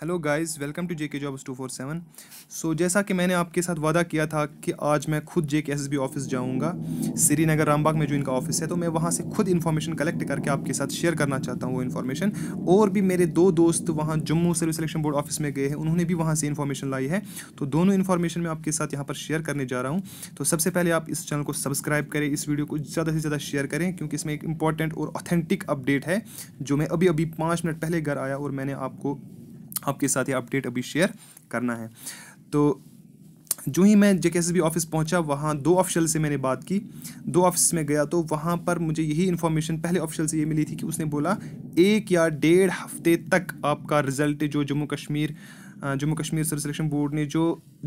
hello guys welcome to JK jobs two seven so जैसा कि मैंने आपके साथ वादा किया था कि आज मैं खुद जे के एस बी ऑफिस जाऊंगा श्रीनगर रामबाग में जो इनका ऑफिस है तो मैं वहां से खुद इन्फॉर्मेशन कलेक्ट करके आपके साथ शेयर करना चाहता हूँ वो इन्फॉर्मेशन और भी मेरे दो दोस्त वहाँ Jammu service selection board office में गए हैं उन्होंने भी वहाँ से इन्फॉर्मेशन लाई है तो दोनों इन्फॉर्मेशन मैं आपके साथ यहाँ पर शेयर करने जा रहा हूँ तो सबसे पहले आप इस चैनल को सब्सक्राइब करें इस वीडियो को ज़्यादा से ज़्यादा शेयर करें क्योंकि इसमें एक इंपॉर्टेंट और ऑथेंटिक अपडेट है जो मैं अभी अभी पाँच मिनट पहले घर आया और मैंने आपको आपके साथ ये अपडेट अभी शेयर करना है तो जो ही मैं जे ऑफिस पहुंचा वहाँ दो ऑफिशियल से मैंने बात की दो ऑफिस में गया तो वहाँ पर मुझे यही इन्फॉर्मेशन पहले ऑफिशियल से ये मिली थी कि उसने बोला एक या डेढ़ हफ्ते तक आपका रिज़ल्ट जो जम्मू कश्मीर जम्मू कश्मीर सर सिलेक्शन बोर्ड ने जो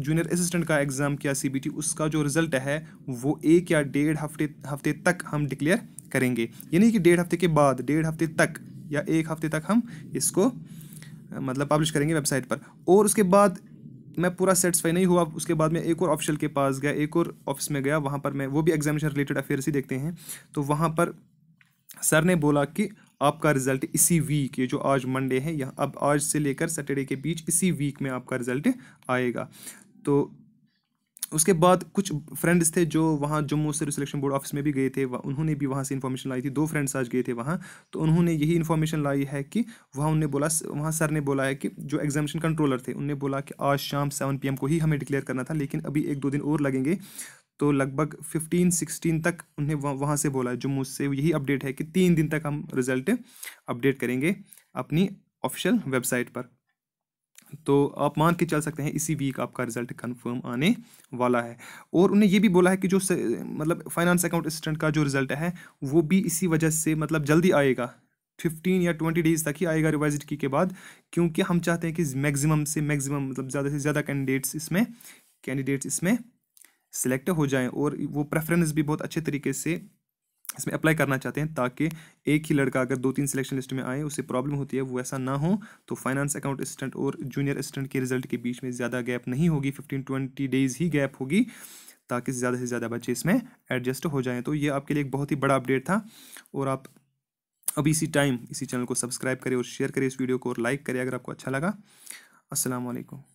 जूनियर असिस्टेंट का एग्ज़ाम किया सी उसका जो रिज़ल्ट है वो एक या डेढ़ हफ्ते हफ्ते तक हम डिक्लेयर करेंगे यानी कि डेढ़ हफ्ते के बाद डेढ़ हफ्ते तक या एक हफ्ते तक हम इसको मतलब पब्लिश करेंगे वेबसाइट पर और उसके बाद मैं पूरा सेटिसफाई नहीं हुआ उसके बाद मैं एक और ऑफिशियल के पास गया एक और ऑफिस में गया वहाँ पर मैं वो भी एग्जामिनेशन रिलेटेड अफेयर ही देखते हैं तो वहाँ पर सर ने बोला कि आपका रिजल्ट इसी वीक ये जो आज मंडे है यहाँ अब आज से लेकर सैटरडे के बीच इसी वीक में आपका रिजल्ट आएगा तो उसके बाद कुछ फ्रेंड्स थे जो वहाँ जम्मू से सिलेक्शन बोर्ड ऑफिस में भी गए थे उन्होंने भी वहाँ से इन्फॉर्मेशन लाई थी दो फ्रेंड्स आज गए थे वहाँ तो उन्होंने यही इन्फॉर्मेशन लाई है कि वहाँ उन्होंने बोला वहाँ सर ने बोला है कि जो एग्ज़ामिशन कंट्रोलर थे उनने बोला कि आज शाम सेवन पी को ही हमें डिक्लेयर करना था लेकिन अभी एक दो दिन और लगेंगे तो लगभग फिफ्टीन सिक्सटीन तक उन्हें वहाँ से बोला है जम्मू से यही अपडेट है कि तीन दिन तक हम रिजल्ट अपडेट करेंगे अपनी ऑफिशियल वेबसाइट पर तो आप मान के चल सकते हैं इसी वीक आपका रिजल्ट कंफर्म आने वाला है और उन्हें ये भी बोला है कि जो मतलब फाइनेंस अकाउंट असिस्टेंट का जो रिजल्ट है वो भी इसी वजह से मतलब जल्दी आएगा फिफ्टीन या ट्वेंटी डेज तक ही आएगा रिवाइज की के बाद क्योंकि हम चाहते हैं कि मैक्सिमम से मैक्सिमम मतलब ज़्यादा से ज़्यादा कैंडिडेट्स इसमें कैंडिडेट्स इसमें सेलेक्ट हो जाएं और वो प्रेफरेंस भी बहुत अच्छे तरीके से इसमें अप्लाई करना चाहते हैं ताकि एक ही लड़का अगर दो तीन सिलेक्शन लिस्ट में आए उसे प्रॉब्लम होती है वो ऐसा ना हो तो फाइनेंस अकाउंट असिस्टेंट और जूनियर असिस्टेंट के रिजल्ट के बीच में ज़्यादा गैप नहीं होगी फिफ्टीन ट्वेंटी डेज़ ही गैप होगी ताकि ज़्यादा से ज़्यादा बच्चे इसमें एडजस्ट हो जाएँ तो ये आपके लिए एक बहुत ही बड़ा अपडेट था और आप अभी इसी टाइम इसी चैनल को सब्सक्राइब करें और शेयर करें इस वीडियो को और लाइक करें अगर आपको अच्छा लगा असलकम